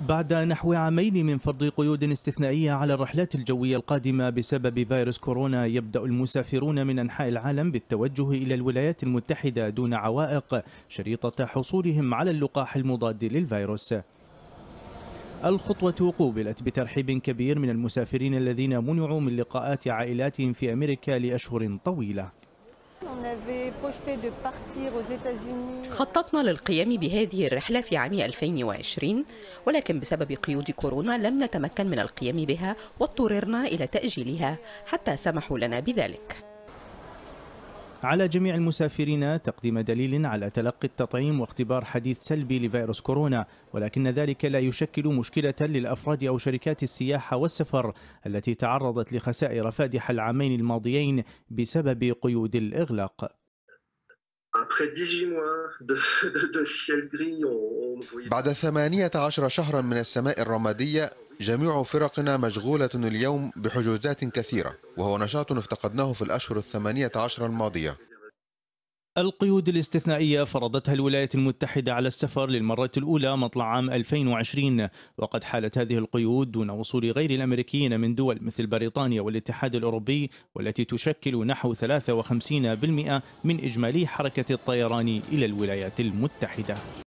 بعد نحو عامين من فرض قيود استثنائية على الرحلات الجوية القادمة بسبب فيروس كورونا يبدأ المسافرون من أنحاء العالم بالتوجه إلى الولايات المتحدة دون عوائق شريطة حصولهم على اللقاح المضاد للفيروس الخطوة قوبلت بترحيب كبير من المسافرين الذين منعوا من لقاءات عائلاتهم في أمريكا لأشهر طويلة خططنا للقيام بهذه الرحلة في عام 2020 ولكن بسبب قيود كورونا لم نتمكن من القيام بها واضطررنا إلى تأجيلها حتى سمحوا لنا بذلك على جميع المسافرين تقديم دليل على تلقي التطعيم واختبار حديث سلبي لفيروس كورونا ولكن ذلك لا يشكل مشكلة للأفراد أو شركات السياحة والسفر التي تعرضت لخسائر فادحة العامين الماضيين بسبب قيود الإغلاق بعد 18 شهرا من السماء الرمادية جميع فرقنا مشغولة اليوم بحجوزات كثيرة وهو نشاط افتقدناه في الأشهر الثمانية عشر الماضية القيود الاستثنائية فرضتها الولايات المتحدة على السفر للمرة الأولى مطلع عام 2020 وقد حالت هذه القيود دون وصول غير الأمريكيين من دول مثل بريطانيا والاتحاد الأوروبي والتي تشكل نحو 53% من إجمالي حركة الطيران إلى الولايات المتحدة